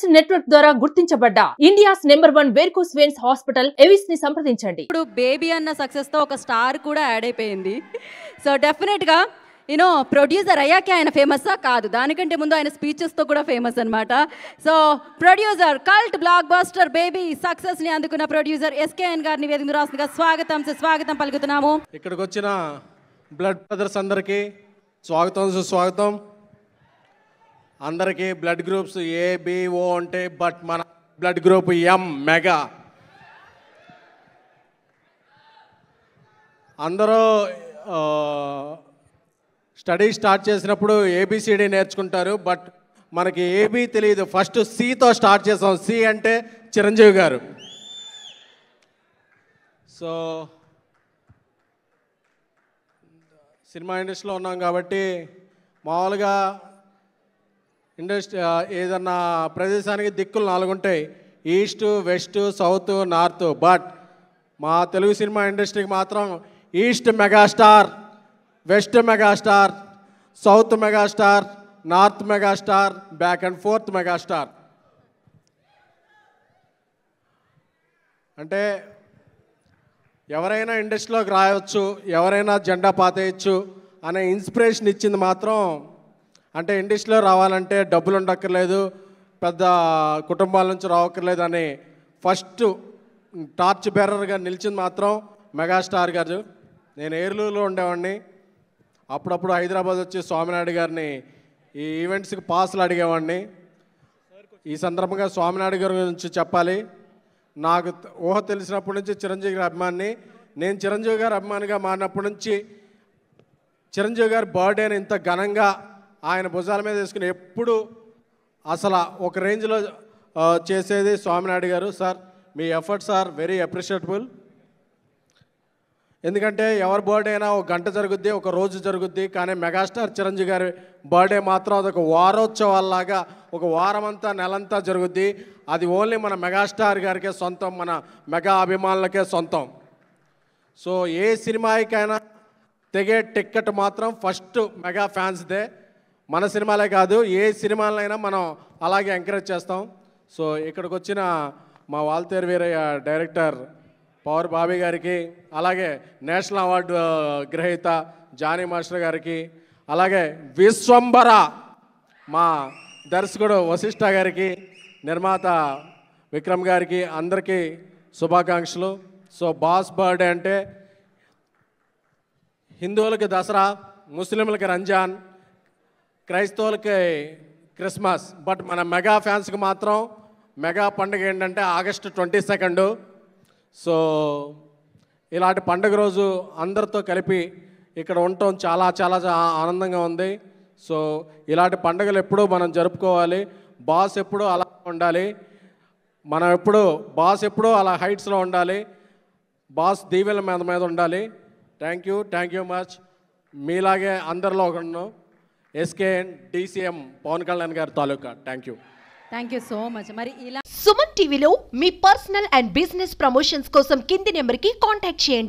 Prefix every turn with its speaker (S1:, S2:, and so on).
S1: webs network ద్వారా గుర్తించబడ్డ India's number one varicose veins hospital Avis ని సంప్రదించండి ఇప్పుడు బేబీ అన్న సక్సెస్ తో ఒక స్టార్ కూడా యాడ్ అయిపోయింది సో డెఫినెట్ గా యూనో ప్రొడ్యూసర్ అయ్యాకే ఆయన ఫేమస్సా కాదు దానికంటే ముందు ఆయన స్పీచెస్తో కూడా ఫేమస్ అనమాట so producer cult blockbuster Baby సక్సెస్ని అందుకున్న ప్రొడ్యూసర్ ఎస్కేఎన్ గారిని వేదిక రాస్తుందిగా స్వాగతం స్వాగతం పలుకుతున్నాము ఇక్కడికి వచ్చిన బ్లడ్ బ్రదర్స్ అందరికీ స్వాగతం సుస్వాగతం అందరికీ బ్లడ్ గ్రూప్స్ బిఓ అంటే బట్ మన బ్లడ్ గ్రూప్ ఎం మెగా అందరూ స్టడీ స్టార్ట్ చేసినప్పుడు ఏబిసిడి నేర్చుకుంటారు బట్ మనకి ఏబీ తెలియదు ఫస్ట్ సితో స్టార్ట్ చేసాం సి అంటే చిరంజీవి గారు సో సినిమా ఇండస్ట్రీలో ఉన్నాం కాబట్టి మామూలుగా ఇండస్ట్రీ ఏదన్నా ప్రదేశానికి దిక్కులు నాలుగు ఉంటాయి east west south north but మా తెలుగు సినిమా ఇండస్ట్రీకి మాత్రం east megastar west megastar south megastar north megastar back and forth megastar అంటే ఎవరైనా ఇండస్ట్రీలోకి రాయవచ్చు ఎవరైనా జెండా పాతేయచ్చు అనే ఇన్స్పిరేషన్ ఇచ్చింది మాత్రం అంటే ఇండస్ట్రీలో రావాలంటే డబ్బులు ఉండక్కర్లేదు పెద్ద కుటుంబాల నుంచి రావక్కర్లేదు అని ఫస్ట్ టార్చ్ బేరర్గా నిలిచింది మాత్రం మెగాస్టార్ గారు నేను ఏర్లూరులో ఉండేవాడిని అప్పుడప్పుడు హైదరాబాద్ వచ్చి స్వామినాయుడు గారిని ఈ ఈవెంట్స్కి పాసులు అడిగేవాడిని ఈ సందర్భంగా స్వామినాయుడు గారి గురించి చెప్పాలి నాకు ఊహ తెలిసినప్పటి నుంచి చిరంజీవి గారి అభిమాని నేను చిరంజీవి గారి అభిమానిగా మారినప్పటి నుంచి చిరంజీవి గారి బర్త్డేని ఇంత ఘనంగా ఆయన భుజాల మీద వేసుకుని ఎప్పుడు అసలు ఒక రేంజ్లో చేసేది స్వామినాయుడు గారు సార్ మీ ఎఫర్ట్స్ ఆర్ వెరీ అప్రిషియేటబుల్ ఎందుకంటే ఎవరి బర్త్డే అయినా ఒక గంట జరుగుద్ది ఒక రోజు జరుగుద్ది కానీ మెగాస్టార్ చిరంజీవి గారి బర్త్డే మాత్రం అదొక వారోత్సవాల్లాగా ఒక వారం అంతా నెలంతా జరుగుద్ది అది ఓన్లీ మన మెగాస్టార్ గారికే సొంతం మన మెగా అభిమానులకే సొంతం సో ఏ సినిమాకైనా తెగే టిక్కెట్ మాత్రం ఫస్ట్ మెగా ఫ్యాన్స్దే మన సినిమాలే కాదు ఏ సినిమాలైనా మనం అలాగే ఎంకరేజ్ చేస్తాం సో ఇక్కడికి వచ్చిన మా వాల్తేరు వీరయ్య డైరెక్టర్ పవర్ బాబీ గారికి అలాగే నేషనల్ అవార్డు గ్రహీత జానీ మాస్టర్ గారికి అలాగే విశ్వంబర మా దర్శకుడు వశిష్ఠ గారికి నిర్మాత విక్రమ్ గారికి అందరికీ శుభాకాంక్షలు సో బాస్ బర్త్డే అంటే హిందువులకి దసరా ముస్లింలకి రంజాన్ క్రైస్తవులకి క్రిస్మస్ బట్ మన మెగా ఫ్యాన్స్కి మాత్రం మెగా పండుగ ఏంటంటే ఆగస్టు ట్వంటీ సెకండు సో ఇలాంటి పండుగ రోజు అందరితో కలిపి ఇక్కడ ఉండటం చాలా చాలా ఆనందంగా ఉంది సో ఇలాంటి పండుగలు ఎప్పుడూ మనం జరుపుకోవాలి బాస్ ఎప్పుడూ అలా ఉండాలి మనం ఎప్పుడు బాస్ ఎప్పుడూ అలా హైట్స్లో ఉండాలి బాస్ దీవెల మీద మీద ఉండాలి thank you thank you much మీలాగే అందరిలో ఒకను ఎస్కేఎన్ డిసిఎం పవన్ కళ్యాణ్ గారి తాలూకా thank you thank you so much మరి ఇలా సుమన్ టీవీలో మీ పర్సనల్ అండ్ బిజినెస్ ప్రమోషన్స్ కోసం కింది నెంబర్కి కాంటాక్ట్ చేయండి